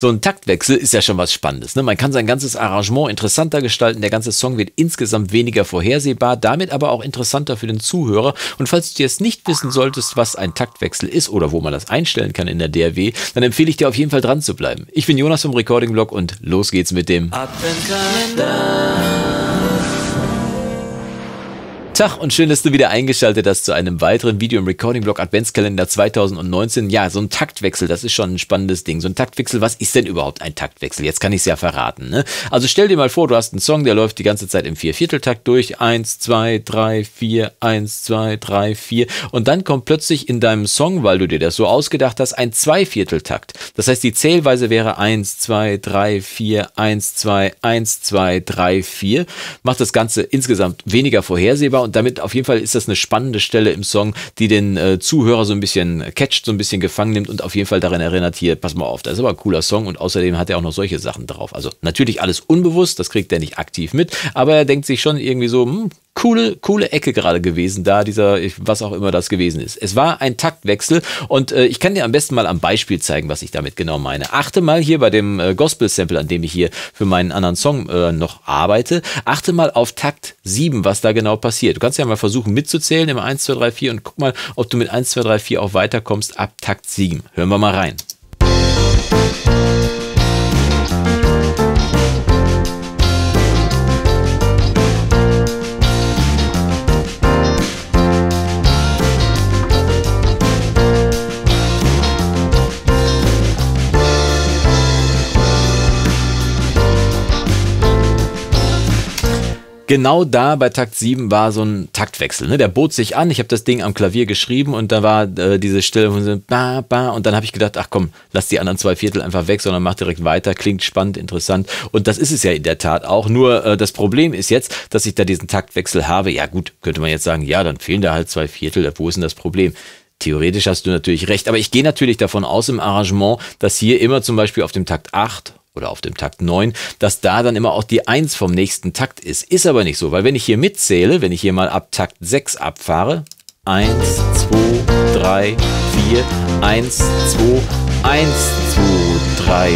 So ein Taktwechsel ist ja schon was Spannendes. Ne? Man kann sein ganzes Arrangement interessanter gestalten. Der ganze Song wird insgesamt weniger vorhersehbar, damit aber auch interessanter für den Zuhörer. Und falls du jetzt nicht wissen solltest, was ein Taktwechsel ist oder wo man das einstellen kann in der DRW, dann empfehle ich dir auf jeden Fall dran zu bleiben. Ich bin Jonas vom Recording Blog und los geht's mit dem Up and Tag und schön, dass du wieder eingeschaltet hast zu einem weiteren Video im Recording Blog Adventskalender 2019. Ja, so ein Taktwechsel, das ist schon ein spannendes Ding. So ein Taktwechsel, was ist denn überhaupt ein Taktwechsel? Jetzt kann ich es ja verraten. Ne? Also stell dir mal vor, du hast einen Song, der läuft die ganze Zeit im Viervierteltakt durch. Eins, zwei, drei, vier, eins, zwei, drei, vier. Und dann kommt plötzlich in deinem Song, weil du dir das so ausgedacht hast, ein Zweivierteltakt. Das heißt, die Zählweise wäre eins, zwei, drei, vier, eins, zwei, eins, zwei, drei, vier. Macht das Ganze insgesamt weniger vorhersehbar und damit auf jeden Fall ist das eine spannende Stelle im Song, die den äh, Zuhörer so ein bisschen äh, catcht, so ein bisschen gefangen nimmt und auf jeden Fall daran erinnert, hier, pass mal auf, das ist aber ein cooler Song und außerdem hat er auch noch solche Sachen drauf. Also natürlich alles unbewusst, das kriegt er nicht aktiv mit, aber er denkt sich schon irgendwie so, hm, coole, coole Ecke gerade gewesen da, dieser, was auch immer das gewesen ist. Es war ein Taktwechsel und äh, ich kann dir am besten mal am Beispiel zeigen, was ich damit genau meine. Achte mal hier bei dem äh, Gospel-Sample, an dem ich hier für meinen anderen Song äh, noch arbeite, achte mal auf Takt 7, was da genau passiert. Du kannst ja mal versuchen mitzuzählen im 1, 2, 3, 4 und guck mal, ob du mit 1, 2, 3, 4 auch weiterkommst ab Takt 7. Hören wir mal rein. genau da bei Takt 7 war so ein Taktwechsel. Ne? Der bot sich an, ich habe das Ding am Klavier geschrieben und da war äh, diese Stelle von so bah, bah, und dann habe ich gedacht, ach komm, lass die anderen zwei Viertel einfach weg, sondern mach direkt weiter, klingt spannend, interessant und das ist es ja in der Tat auch, nur äh, das Problem ist jetzt, dass ich da diesen Taktwechsel habe. Ja gut, könnte man jetzt sagen, ja, dann fehlen da halt zwei Viertel, wo ist denn das Problem? Theoretisch hast du natürlich recht, aber ich gehe natürlich davon aus im Arrangement, dass hier immer zum Beispiel auf dem Takt 8 oder auf dem Takt 9, dass da dann immer auch die 1 vom nächsten Takt ist. Ist aber nicht so, weil wenn ich hier mitzähle, wenn ich hier mal ab Takt 6 abfahre, 1, 2, 3, 4, 1, 2, 1, 2, 3,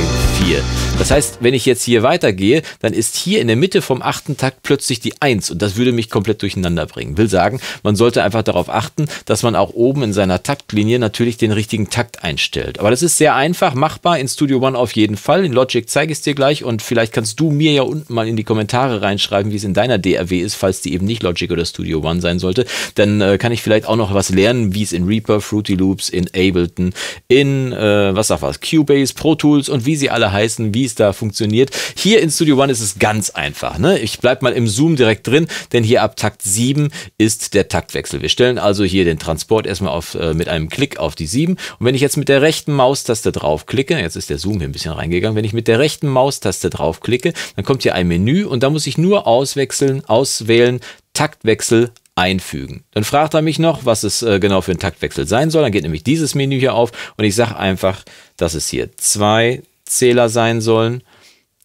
4. Das heißt, wenn ich jetzt hier weitergehe, dann ist hier in der Mitte vom achten Takt plötzlich die Eins und das würde mich komplett durcheinander bringen. Will sagen, man sollte einfach darauf achten, dass man auch oben in seiner Taktlinie natürlich den richtigen Takt einstellt. Aber das ist sehr einfach, machbar in Studio One auf jeden Fall. In Logic zeige ich es dir gleich und vielleicht kannst du mir ja unten mal in die Kommentare reinschreiben, wie es in deiner DRW ist, falls die eben nicht Logic oder Studio One sein sollte. Dann äh, kann ich vielleicht auch noch was lernen, wie es in Reaper, Fruity Loops, in Ableton, in äh, was auch was, Cubase, Pro Tools und wie sie alle heißen, wie es es da funktioniert. Hier in Studio One ist es ganz einfach. Ne? Ich bleibe mal im Zoom direkt drin, denn hier ab Takt 7 ist der Taktwechsel. Wir stellen also hier den Transport erstmal auf, äh, mit einem Klick auf die 7. Und wenn ich jetzt mit der rechten Maustaste draufklicke, jetzt ist der Zoom hier ein bisschen reingegangen, wenn ich mit der rechten Maustaste draufklicke, dann kommt hier ein Menü und da muss ich nur auswechseln, auswählen, Taktwechsel einfügen. Dann fragt er mich noch, was es äh, genau für ein Taktwechsel sein soll. Dann geht nämlich dieses Menü hier auf und ich sage einfach, das ist hier 2, Sechszähler sein sollen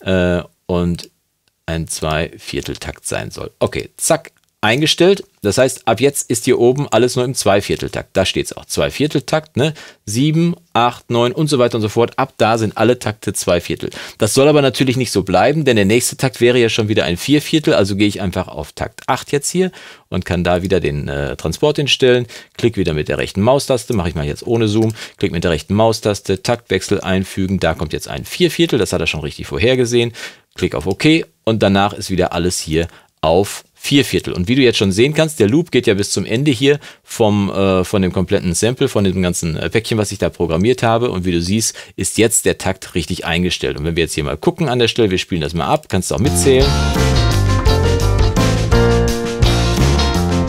äh, und ein Zweivierteltakt sein soll. Okay, zack, eingestellt. Das heißt, ab jetzt ist hier oben alles nur im Zweivierteltakt. Da steht es auch. Zweivierteltakt, ne? 7, 8, 9 und so weiter und so fort. Ab da sind alle Takte Zweiviertel. Das soll aber natürlich nicht so bleiben, denn der nächste Takt wäre ja schon wieder ein Vierviertel. Also gehe ich einfach auf Takt 8 jetzt hier und kann da wieder den äh, Transport hinstellen. Klick wieder mit der rechten Maustaste. Mache ich mal jetzt ohne Zoom. Klick mit der rechten Maustaste. Taktwechsel einfügen. Da kommt jetzt ein Vierviertel. Das hat er schon richtig vorhergesehen. Klick auf OK und danach ist wieder alles hier auf vier Viertel. Und wie du jetzt schon sehen kannst, der Loop geht ja bis zum Ende hier vom, äh, von dem kompletten Sample, von dem ganzen äh, Päckchen, was ich da programmiert habe. Und wie du siehst, ist jetzt der Takt richtig eingestellt. Und wenn wir jetzt hier mal gucken an der Stelle, wir spielen das mal ab, kannst du auch mitzählen.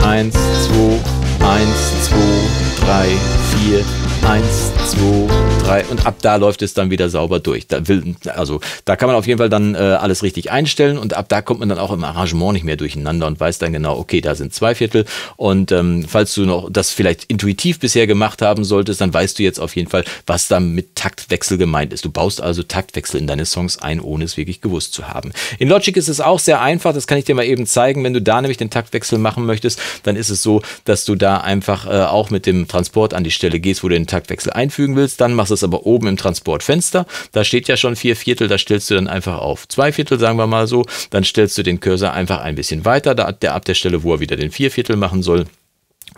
Eins, zwei, eins, zwei, drei, vier. Eins, zwei, drei und ab da läuft es dann wieder sauber durch. Da will, also da kann man auf jeden Fall dann äh, alles richtig einstellen und ab da kommt man dann auch im Arrangement nicht mehr durcheinander und weiß dann genau, okay, da sind zwei Viertel und ähm, falls du noch das vielleicht intuitiv bisher gemacht haben solltest, dann weißt du jetzt auf jeden Fall, was da mit Taktwechsel gemeint ist. Du baust also Taktwechsel in deine Songs ein, ohne es wirklich gewusst zu haben. In Logic ist es auch sehr einfach, das kann ich dir mal eben zeigen. Wenn du da nämlich den Taktwechsel machen möchtest, dann ist es so, dass du da einfach äh, auch mit dem Transport an die Stelle gehst, wo du den Taktwechsel einfügen willst, dann machst du es aber oben im Transportfenster. Da steht ja schon vier Viertel, da stellst du dann einfach auf zwei Viertel, sagen wir mal so. Dann stellst du den Cursor einfach ein bisschen weiter, da, der, ab der Stelle, wo er wieder den vier Viertel machen soll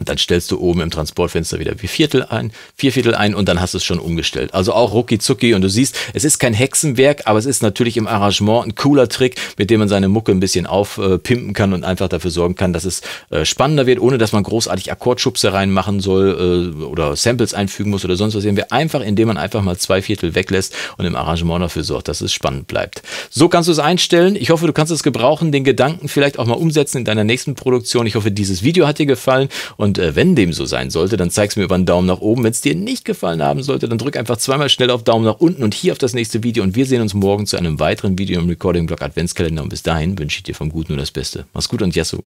dann stellst du oben im Transportfenster wieder vier Viertel ein, vier Viertel ein und dann hast du es schon umgestellt. Also auch rucki zucki und du siehst, es ist kein Hexenwerk, aber es ist natürlich im Arrangement ein cooler Trick, mit dem man seine Mucke ein bisschen aufpimpen kann und einfach dafür sorgen kann, dass es äh, spannender wird, ohne dass man großartig Akkordschubse reinmachen soll äh, oder Samples einfügen muss oder sonst was. Wir einfach, indem man einfach mal zwei Viertel weglässt und im Arrangement dafür sorgt, dass es spannend bleibt. So kannst du es einstellen. Ich hoffe, du kannst es gebrauchen, den Gedanken vielleicht auch mal umsetzen in deiner nächsten Produktion. Ich hoffe, dieses Video hat dir gefallen und und äh, wenn dem so sein sollte, dann zeig's mir über einen Daumen nach oben. Wenn es dir nicht gefallen haben sollte, dann drück einfach zweimal schnell auf Daumen nach unten und hier auf das nächste Video. Und wir sehen uns morgen zu einem weiteren Video im Recording Blog Adventskalender. Und bis dahin wünsche ich dir vom Guten nur das Beste. Mach's gut und Yasso.